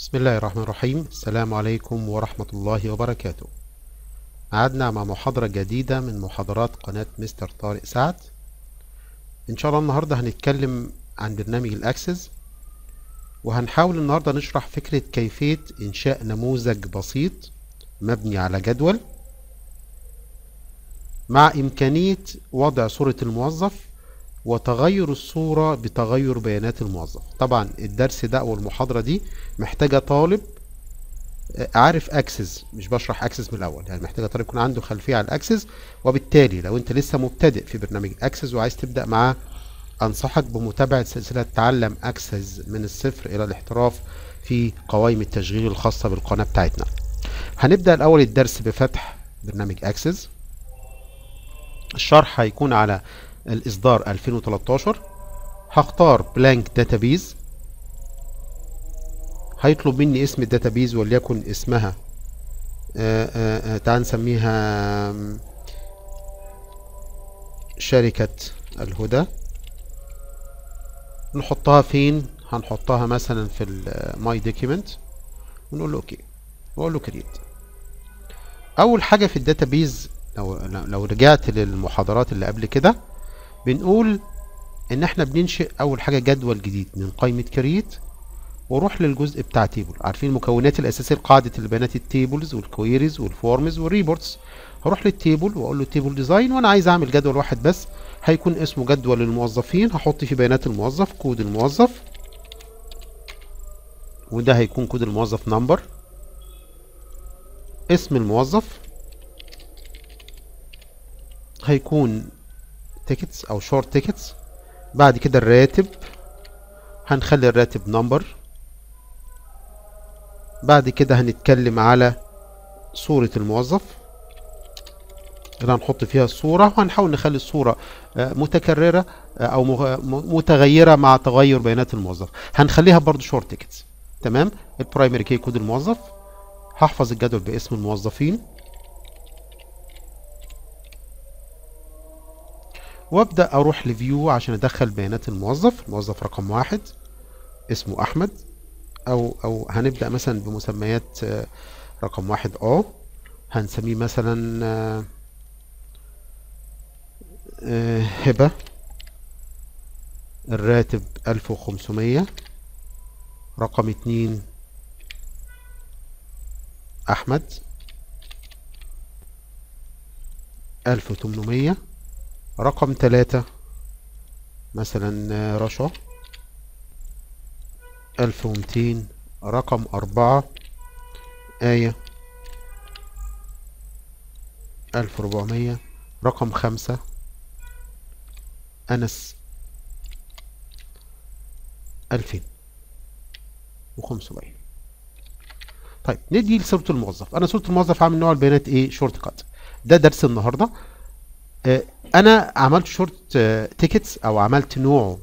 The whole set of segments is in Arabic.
بسم الله الرحمن الرحيم السلام عليكم ورحمة الله وبركاته عدنا مع محاضرة جديدة من محاضرات قناة مستر طارق سعد إن شاء الله النهاردة هنتكلم عن برنامج الأكسس وهنحاول النهاردة نشرح فكرة كيفية إنشاء نموذج بسيط مبني على جدول مع إمكانية وضع صورة الموظف وتغير الصورة بتغير بيانات الموظف طبعا الدرس ده أو المحاضرة دي محتاجة طالب آه، عارف اكسس مش بشرح اكسس من الاول يعني محتاجه طالب يكون عنده خلفيه على الاكسس وبالتالي لو انت لسه مبتدئ في برنامج اكسس وعايز تبدا معاه انصحك بمتابعه سلسله تعلم اكسس من الصفر الى الاحتراف في قوائم التشغيل الخاصه بالقناه بتاعتنا هنبدا الاول الدرس بفتح برنامج اكسس الشرح هيكون على الإصدار 2013 هختار بلانك داتابيز هيطلب مني اسم الداتابيز وليكن اسمها آه، آه، آه، تعال نسميها شركة الهدى نحطها فين هنحطها مثلا في ماي دوكيمنت ونقول له اوكي واقول له كريت اول حاجه في الداتابيز لو لو رجعت للمحاضرات اللي قبل كده بنقول ان احنا بننشئ اول حاجة جدول جديد من قائمة كريت واروح للجزء بتاع تيبل عارفين المكونات الاساسية لقاعدة البيانات التيبلز والكويريز والفورمز والريبورتس هروح للتيبل واقول له تيبل ديزاين وانا عايز اعمل جدول واحد بس هيكون اسمه جدول الموظفين هحط فيه بيانات الموظف كود الموظف وده هيكون كود الموظف نمبر اسم الموظف هيكون تيكتس او شورت تيكتس بعد كده الراتب هنخلي الراتب نمبر بعد كده هنتكلم على صورة الموظف اللي هنحط فيها الصورة وهنحاول نخلي الصورة آه، متكررة آه، او متغيرة مع تغير بيانات الموظف هنخليها برضو شورت تيكتس تمام البرايمري كي كود الموظف هحفظ الجدول باسم الموظفين وابدأ اروح لفيو عشان ادخل بيانات الموظف الموظف رقم واحد اسمه احمد او او هنبدأ مثلا بمسميات آه، رقم واحد اه هنسميه مثلا آه، آه، هبة الراتب ألف وخمسمية رقم اتنين أحمد ألف رقم ثلاثة مثلا آه، رشا ألف ومتين رقم أربعة آية ألف ربعمية رقم خمسة أنس ألفين وخمسمية طيب ندي لصورة الموظف أنا صورة الموظف عامل نوع البيانات إيه شورت كات ده درس النهاردة آه انا عملت شورت تيكتس آه، او عملت نوع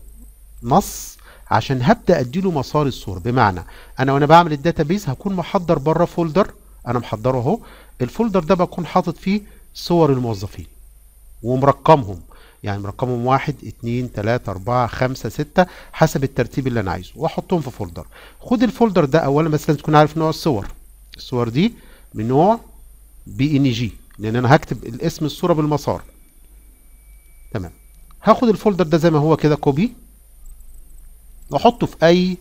نص عشان هبدا اديله مسار الصوره بمعنى انا وانا بعمل الداتابيز هكون محضر بره فولدر انا محضره اهو الفولدر ده بكون حاطط فيه صور الموظفين ومرقمهم يعني مرقمهم واحد اتنين تلاتة اربعة خمسة ستة حسب الترتيب اللي انا عايزه واحطهم في فولدر خد الفولدر ده اولا بس لازم تكون عارف نوع الصور الصور دي من نوع بي ان جي لان انا هكتب الاسم الصورة بالمسار تمام هاخد الفولدر ده زي ما هو كده كوبي واحطه في اي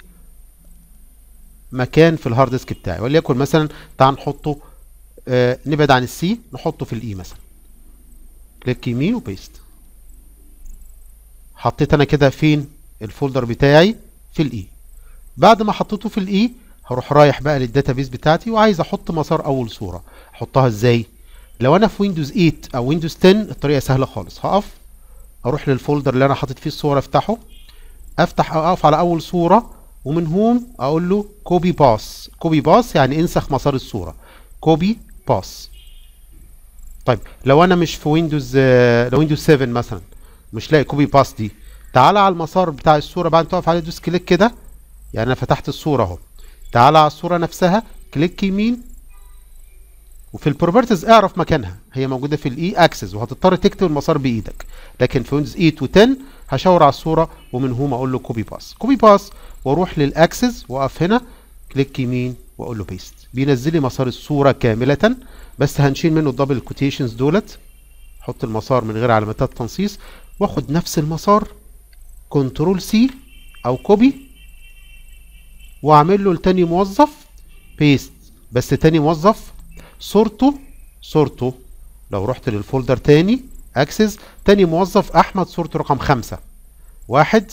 مكان في الهارد ديسك بتاعي وليكن مثلا تعال نحطه آه نبعد عن السي نحطه في الاي e مثلا كليك يمين وبيست حطيت انا كده فين الفولدر بتاعي في الاي e. بعد ما حطيته في الاي e، هروح رايح بقى للداتابيس بتاعتي وعايز احط مسار اول صوره احطها ازاي لو انا في ويندوز 8 او ويندوز 10 الطريقه سهله خالص هقف اروح للفولدر اللي انا حاطط فيه الصور افتحه افتح اقف على اول صوره ومن هوم اقول له كوبي باس كوبي باس يعني انسخ مسار الصوره كوبي باس طيب لو انا مش في ويندوز آه، لو ويندوز 7 مثلا مش لاقي كوبي باس دي تعالى على المسار بتاع الصوره بعد ما تقف عليه دوس كليك كده يعني انا فتحت الصوره اهو تعالى على الصوره نفسها كليك يمين وفي البروبرتيز اعرف مكانها هي موجوده في الاي اكسس e وهتضطر تكتب المسار بايدك لكن في ويندوز 8 و 10 هشاور على الصوره ومن هم اقول له كوبي باس كوبي باس واروح للاكسس واقف هنا كليك يمين واقول له بيست بينزل لي مسار الصوره كامله بس هنشيل منه الدبل كوتيشنز دولت حط المسار من غير علامات تنصيص واخد نفس المسار كنترول سي او كوبي واعمل له لتاني موظف بيست بس تاني موظف صورته صورته لو رحت للفولدر تاني اكسس تاني موظف احمد صورته رقم خمسة واحد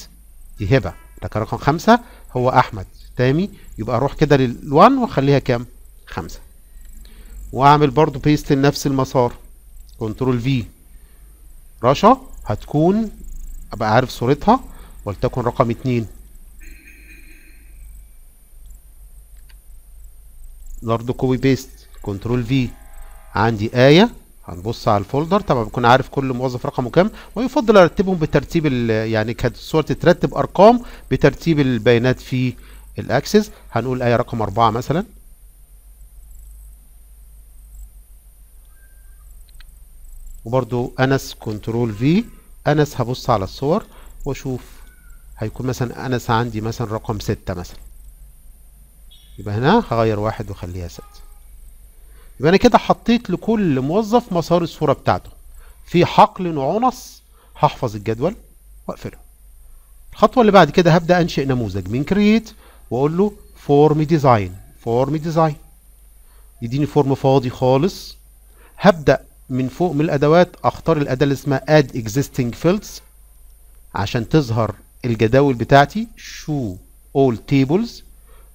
دي هبة لكن رقم خمسة هو احمد تامي يبقى اروح كده للوان واخليها كام خمسة واعمل برضو بيست لنفس المسار كنترول في رشا هتكون ابقى عارف صورتها ولتكن رقم اتنين برضو كوبي بيست كنترول في عندي آية هنبص على الفولدر طبعا بكون عارف كل موظف رقمه كام ويفضل ارتبهم بترتيب يعني كانت الصور تترتب ارقام بترتيب البيانات في الاكسس هنقول ايه رقم أربعة مثلا وبرضو انس كنترول في انس هبص على الصور واشوف هيكون مثلا انس عندي مثلا رقم ستة مثلا يبقى هنا هغير واحد واخليها ستة يبقى انا كده حطيت لكل موظف مسار الصوره بتاعته في حقل وعنص هحفظ الجدول واقفله الخطوه اللي بعد كده هبدا انشئ نموذج من كرييت واقول له فورم ديزاين فورم ديزاين يديني فورم فاضي خالص هبدا من فوق من الادوات اختار الاداه اللي اسمها اد اكزيستنج فيلدز عشان تظهر الجداول بتاعتي شو اول تيبلز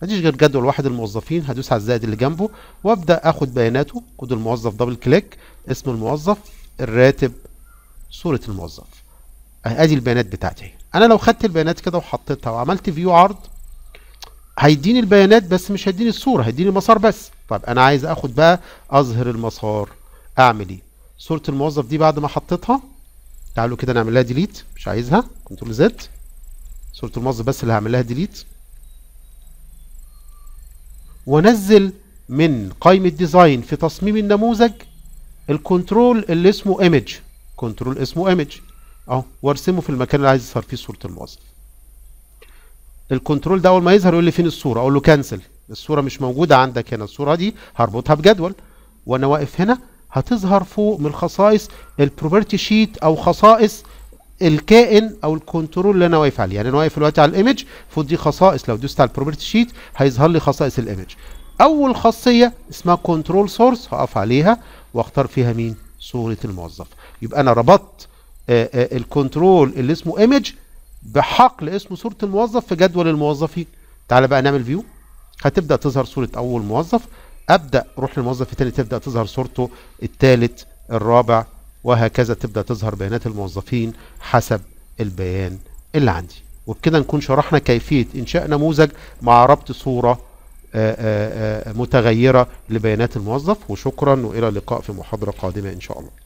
مفيش غير جدول واحد الموظفين هدوس على الزائد اللي جنبه وابدا اخد بياناته كود الموظف دبل كليك اسم الموظف الراتب صوره الموظف ادي البيانات بتاعتي انا لو خدت البيانات كده وحطيتها وعملت فيو عرض هيديني البيانات بس مش هيديني الصوره هيديني المسار بس طب انا عايز اخد بقى اظهر المسار اعمل ايه صوره الموظف دي بعد ما حطيتها تعالوا كده نعمل لها ديليت مش عايزها كنترول زد صوره الموظف بس اللي هعمل لها ديليت ونزل من قائمة ديزاين في تصميم النموذج الكنترول اللي اسمه ايمج كنترول اسمه ايمج اهو وارسمه في المكان اللي عايز يظهر فيه صورة الموظف الكنترول ده اول ما يظهر يقول لي فين الصورة اقول له كانسل الصورة مش موجودة عندك هنا الصورة دي هربطها بجدول وانا واقف هنا هتظهر فوق من خصائص البروبرتي شيت او خصائص الكائن او الكنترول اللي انا واقف عليه يعني انا واقف دلوقتي على الايمج المفروض دي خصائص لو دوست على البروبرتي شيت هيظهر لي خصائص الايمج اول خاصيه اسمها كنترول سورس هقف عليها واختار فيها مين صوره الموظف يبقى انا ربطت آه، آه، الكنترول اللي اسمه ايمج بحقل اسمه صوره الموظف في جدول الموظفين تعالى بقى نعمل فيو هتبدا تظهر صوره اول موظف ابدا روح للموظف الثاني تبدا تظهر صورته الثالث الرابع وهكذا تبدأ تظهر بيانات الموظفين حسب البيان اللي عندي وبكده نكون شرحنا كيفية إنشاء نموذج مع ربط صورة آه، آه، آه، متغيرة لبيانات الموظف وشكرا وإلى اللقاء في محاضرة قادمة إن شاء الله